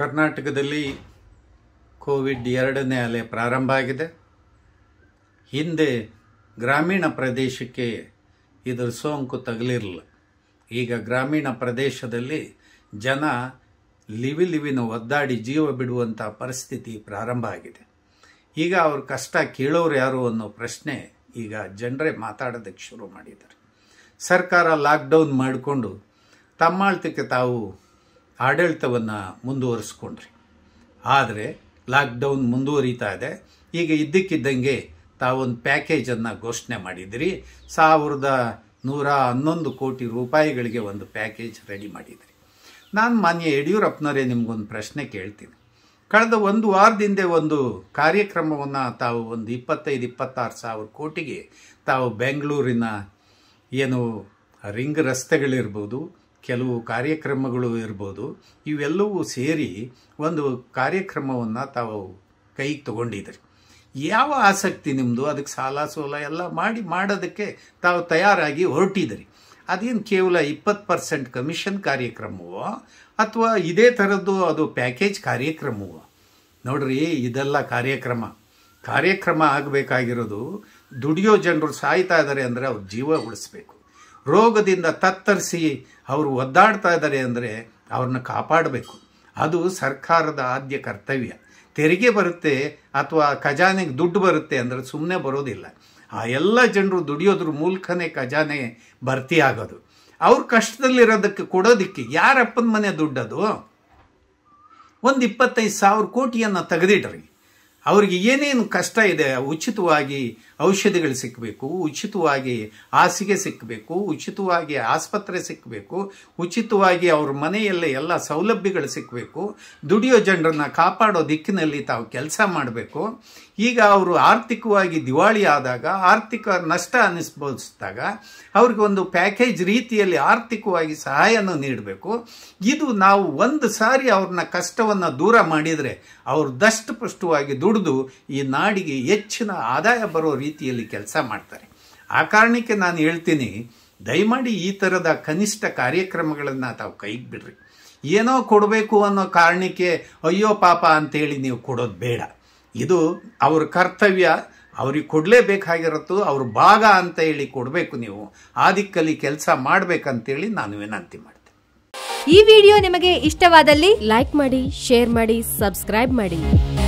ಕರ್ನಾಟಕದಲ್ಲಿ ಕೋವಿಡ್ ಎರಡನೇ ಅಲೆ ಪ್ರಾರಂಭ ಆಗಿದೆ ಹಿಂದೆ ಗ್ರಾಮೀಣ ಪ್ರದೇಶಕ್ಕೆ ಇದರ ಸೋಂಕು ತಗಲಿರಲಿಲ್ಲ ಈಗ ಗ್ರಾಮೀಣ ಪ್ರದೇಶದಲ್ಲಿ ಜನ ಲಿವಿ ಲಿವಿನ ಒದ್ದಾಡಿ ಜೀವ ಬಿಡುವಂಥ ಪರಿಸ್ಥಿತಿ ಪ್ರಾರಂಭ ಆಗಿದೆ ಈಗ ಅವ್ರ ಕಷ್ಟ ಕೇಳೋರು ಯಾರು ಅನ್ನೋ ಪ್ರಶ್ನೆ ಈಗ ಜನರೇ ಮಾತಾಡೋದಕ್ಕೆ ಶುರು ಮಾಡಿದ್ದಾರೆ ಸರ್ಕಾರ ಲಾಕ್ಡೌನ್ ಮಾಡಿಕೊಂಡು ತಮ್ಮಾಳ್ತಕ್ಕೆ ತಾವು ಆಡಳಿತವನ್ನು ಮುಂದುವರಿಸ್ಕೊಂಡ್ರಿ ಆದರೆ ಲಾಕ್ಡೌನ್ ಮುಂದುವರಿತಾ ಇದೆ ಈಗ ಇದ್ದಕ್ಕಿದ್ದಂಗೆ ತಾವೊಂದು ಪ್ಯಾಕೇಜನ್ನು ಘೋಷಣೆ ಮಾಡಿದಿರಿ ಸಾವಿರದ ನೂರ ಹನ್ನೊಂದು ಕೋಟಿ ರೂಪಾಯಿಗಳಿಗೆ ಒಂದು ಪ್ಯಾಕೇಜ್ ರೆಡಿ ಮಾಡಿದಿರಿ ನಾನು ಮಾನ್ಯ ಯಡಿಯೂರಪ್ಪನವರೇ ನಿಮಗೊಂದು ಪ್ರಶ್ನೆ ಕೇಳ್ತೀನಿ ಕಳೆದ ಒಂದು ವಾರದಿಂದೆ ಒಂದು ಕಾರ್ಯಕ್ರಮವನ್ನು ತಾವು ಒಂದು ಇಪ್ಪತ್ತೈದು ಇಪ್ಪತ್ತಾರು ಸಾವಿರ ಕೋಟಿಗೆ ತಾವು ಬೆಂಗಳೂರಿನ ಏನು ರಿಂಗ್ ರಸ್ತೆಗಳಿರ್ಬೋದು ಕೆಲವು ಕಾರ್ಯಕ್ರಮಗಳು ಇರ್ಬೋದು ಇವೆಲ್ಲವೂ ಸೇರಿ ಒಂದು ಕಾರ್ಯಕ್ರಮವನ್ನು ತಾವು ಕೈಗೆ ತಗೊಂಡಿದ್ರಿ ಯಾವ ಆಸಕ್ತಿ ನಿಮ್ಮದು ಅದಕ್ಕೆ ಸಾಲ ಸೋಲ ಎಲ್ಲ ಮಾಡಿ ಮಾಡೋದಕ್ಕೆ ತಾವು ತಯಾರಾಗಿ ಹೊರಟಿದ್ರಿ ಅದೇನು ಕೇವಲ ಇಪ್ಪತ್ತು ಪರ್ಸೆಂಟ್ ಕಮಿಷನ್ ಕಾರ್ಯಕ್ರಮವೋ ಅಥವಾ ಇದೇ ಥರದ್ದು ಅದು ಪ್ಯಾಕೇಜ್ ಕಾರ್ಯಕ್ರಮವೋ ನೋಡ್ರಿ ಇದೆಲ್ಲ ಕಾರ್ಯಕ್ರಮ ಕಾರ್ಯಕ್ರಮ ಆಗಬೇಕಾಗಿರೋದು ದುಡಿಯೋ ಜನರು ಸಾಯ್ತಾ ಇದ್ದಾರೆ ಅಂದರೆ ಅವ್ರ ಜೀವ ಉಳಿಸ್ಬೇಕು ರೋಗದಿಂದ ತತ್ತರಿಸಿ ಅವರು ಒದ್ದಾಡ್ತಾ ಇದ್ದಾರೆ ಅಂದರೆ ಅವ್ರನ್ನ ಕಾಪಾಡಬೇಕು ಅದು ಸರ್ಕಾರದ ಆದ್ಯ ಕರ್ತವ್ಯ ತೆರಿಗೆ ಬರುತ್ತೆ ಅಥವಾ ಖಜಾನೆಗೆ ದುಡ್ಡು ಬರುತ್ತೆ ಅಂದರೆ ಸುಮ್ಮನೆ ಬರೋದಿಲ್ಲ ಆ ಎಲ್ಲ ಜನರು ದುಡಿಯೋದ್ರ ಮೂಲಕನೇ ಖಜಾನೆ ಭರ್ತಿ ಆಗೋದು ಅವ್ರ ಕಷ್ಟದಲ್ಲಿರೋದಕ್ಕೆ ಕೊಡೋದಕ್ಕೆ ಯಾರಪ್ಪನ ಮನೆ ದುಡ್ಡದು ಒಂದು ಇಪ್ಪತ್ತೈದು ಸಾವಿರ ಕೋಟಿಯನ್ನು ತೆಗೆದಿಡ್ರಿ ಅವರಿಗೆ ಏನೇನು ಕಷ್ಟ ಇದೆ ಉಚಿತವಾಗಿ ಔಷಧಿಗಳು ಸಿಕ್ಕಬೇಕು ಉಚಿತವಾಗಿ ಹಾಸಿಗೆ ಸಿಕ್ಕಬೇಕು ಉಚಿತವಾಗಿ ಆಸ್ಪತ್ರೆ ಸಿಕ್ಕಬೇಕು ಉಚಿತವಾಗಿ ಅವ್ರ ಮನೆಯಲ್ಲೇ ಎಲ್ಲ ಸೌಲಭ್ಯಗಳು ಸಿಕ್ಕಬೇಕು ದುಡಿಯೋ ಜನರನ್ನ ಕಾಪಾಡೋ ದಿಕ್ಕಿನಲ್ಲಿ ತಾವು ಕೆಲಸ ಮಾಡಬೇಕು ಈಗ ಅವರು ಆರ್ಥಿಕವಾಗಿ ದಿವಾಳಿ ಆದಾಗ ಆರ್ಥಿಕ ನಷ್ಟ ಅನಿಸ್ಬೋದಿಸಿದಾಗ ಅವ್ರಿಗೆ ಒಂದು ಪ್ಯಾಕೇಜ್ ರೀತಿಯಲ್ಲಿ ಆರ್ಥಿಕವಾಗಿ ಸಹಾಯನ ನೀಡಬೇಕು ಇದು ನಾವು ಒಂದು ಸಾರಿ ಅವ್ರನ್ನ ಕಷ್ಟವನ್ನು ದೂರ ಮಾಡಿದರೆ ಅವರು ದಷ್ಟಪುಷ್ಟವಾಗಿ ದುಡ್ದು ದುಡಿದು ಈ ನಾಡಿಗೆ ಹೆಚ್ಚಿನ ಆದಾಯ ಬರೋ ರೀತಿಯಲ್ಲಿ ಕೆಲಸ ಮಾಡ್ತಾರೆ ಆ ಕಾರಣಕ್ಕೆ ನಾನು ಹೇಳ್ತೀನಿ ದಯಮಾಡಿ ಈ ಥರದ ಕನಿಷ್ಠ ಕಾರ್ಯಕ್ರಮಗಳನ್ನು ತಾವು ಕೈಗೆ ಬಿಡ್ರಿ ಏನೋ ಕೊಡಬೇಕು ಅನ್ನೋ ಕಾರಣಕ್ಕೆ ಅಯ್ಯೋ ಪಾಪ ಅಂತೇಳಿ ನೀವು ಕೊಡೋದು ಬೇಡ ಇದು ಅವ್ರ ಕರ್ತವ್ಯ ಅವ್ರಿಗೆ ಕೊಡಲೇಬೇಕಾಗಿರತ್ತು ಅವ್ರ ಭಾಗ ಅಂತ ಹೇಳಿ ಕೊಡಬೇಕು ನೀವು ಆ ದಿಕ್ಕಲ್ಲಿ ಕೆಲಸ ಮಾಡಬೇಕಂತೇಳಿ ನಾನು ವಿನಂತಿ ಮಾಡ್ತೀನಿ ಈ ವಿಡಿಯೋ ನಿಮಗೆ ಇಷ್ಟವಾದಲ್ಲಿ ಲೈಕ್ ಮಾಡಿ ಶೇರ್ ಮಾಡಿ ಸಬ್ಸ್ಕ್ರೈಬ್ ಮಾಡಿ